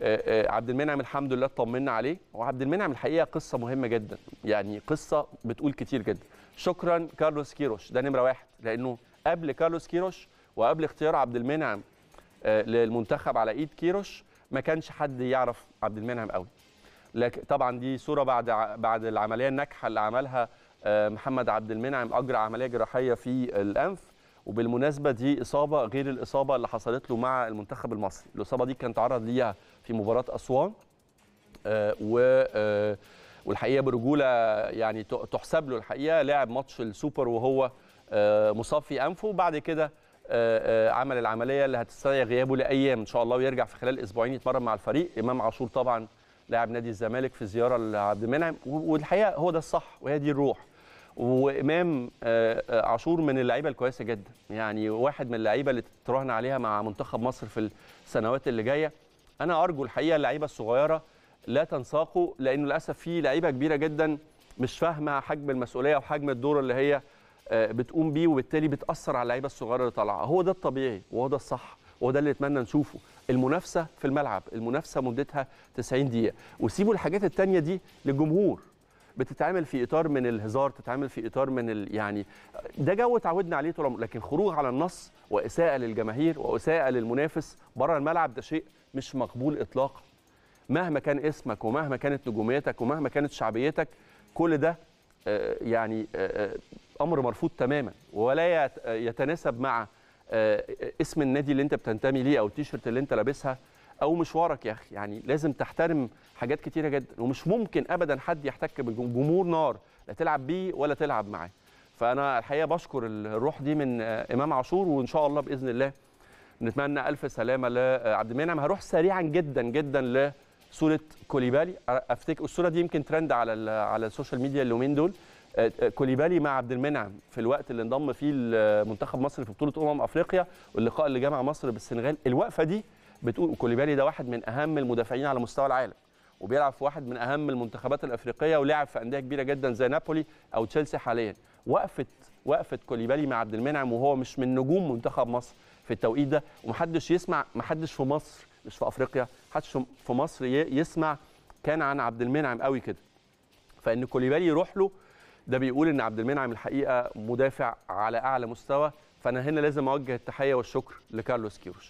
آه، آه، عبد المنعم الحمد لله اطمنا عليه وعبد المنعم الحقيقه قصه مهمه جدا يعني قصه بتقول كتير جدا شكرا كارلوس كيروش ده نمره واحد لانه قبل كارلوس كيروش وقبل اختيار عبد المنعم آه، للمنتخب على ايد كيروش ما كانش حد يعرف عبد المنعم قوي لكن طبعا دي صوره بعد بعد العمليه الناجحه اللي عملها محمد عبد المنعم اجرى عمليه جراحيه في الانف وبالمناسبه دي اصابه غير الاصابه اللي حصلت له مع المنتخب المصري الاصابه دي كان تعرض ليها في مباراه اسوان آه، و آه، والحقيقه برجوله يعني تحسب له الحقيقه لعب ماتش السوبر وهو آه، مصاب في انفه وبعد كده عمل العمليه اللي هتستدعي غيابه لايام ان شاء الله ويرجع في خلال اسبوعين يتمرن مع الفريق امام عاشور طبعا لاعب نادي الزمالك في زياره لعبد المنعم والحقيقه هو ده الصح وهي دي الروح وامام آه، آه، عاشور من اللعيبه الكويسه جدا يعني واحد من اللعيبه اللي تراهن عليها مع منتخب مصر في السنوات اللي جايه انا ارجو الحقيقه اللعيبه الصغيره لا تنساقوا لانه للاسف في لعيبه كبيره جدا مش فاهمه حجم المسؤوليه وحجم الدور اللي هي آه، بتقوم بيه وبالتالي بتاثر على اللعيبه الصغيره اللي طالعه هو ده الطبيعي وهو ده الصح وهو ده اللي نتمنى نشوفه المنافسه في الملعب المنافسه مدتها 90 دقيقه وسيبوا الحاجات التانية دي للجمهور بتتعمل في اطار من الهزار تتعمل في اطار من ال... يعني ده جو اتعودنا عليه طول لكن خروج على النص واساءه للجماهير واساءه للمنافس بره الملعب ده شيء مش مقبول اطلاقا مهما كان اسمك ومهما كانت نجوميتك ومهما كانت شعبيتك كل ده آه، يعني آه، آه، امر مرفوض تماما ولا يتناسب مع اسم النادي اللي انت بتنتمي ليه او التيشيرت اللي انت لابسها او مشوارك يا اخي يعني لازم تحترم حاجات كتيره جدا ومش ممكن ابدا حد يحتك بجمهور نار لا تلعب بيه ولا تلعب معاه فانا الحقيقه بشكر الروح دي من امام عاشور وان شاء الله باذن الله نتمنى الف سلامه لعبد المنعم هروح سريعا جدا جدا لصوره كوليبالي افتكر الصوره دي يمكن ترند على على السوشيال ميديا اليومين دول آه، آه، كوليبالي مع عبد المنعم في الوقت اللي انضم فيه المنتخب مصر في بطوله امم افريقيا واللقاء اللي جمع مصر بالسنغال الوقفه دي بتقول كوليبالي ده واحد من اهم المدافعين على مستوى العالم وبيلعب في واحد من اهم المنتخبات الافريقيه ولعب في انديه كبيره جدا زي نابولي او تشيلسي حاليا وقفه وقفه كوليبالي مع عبد المنعم وهو مش من نجوم منتخب مصر في التوقيت ده ومحدش يسمع محدش في مصر مش في افريقيا محدش في مصر يسمع كان عن عبد المنعم قوي كده فان كوليبالي يروح له ده بيقول ان عبد المنعم الحقيقه مدافع على اعلى مستوى فانا هنا لازم اوجه التحيه والشكر لكارلوس كيروش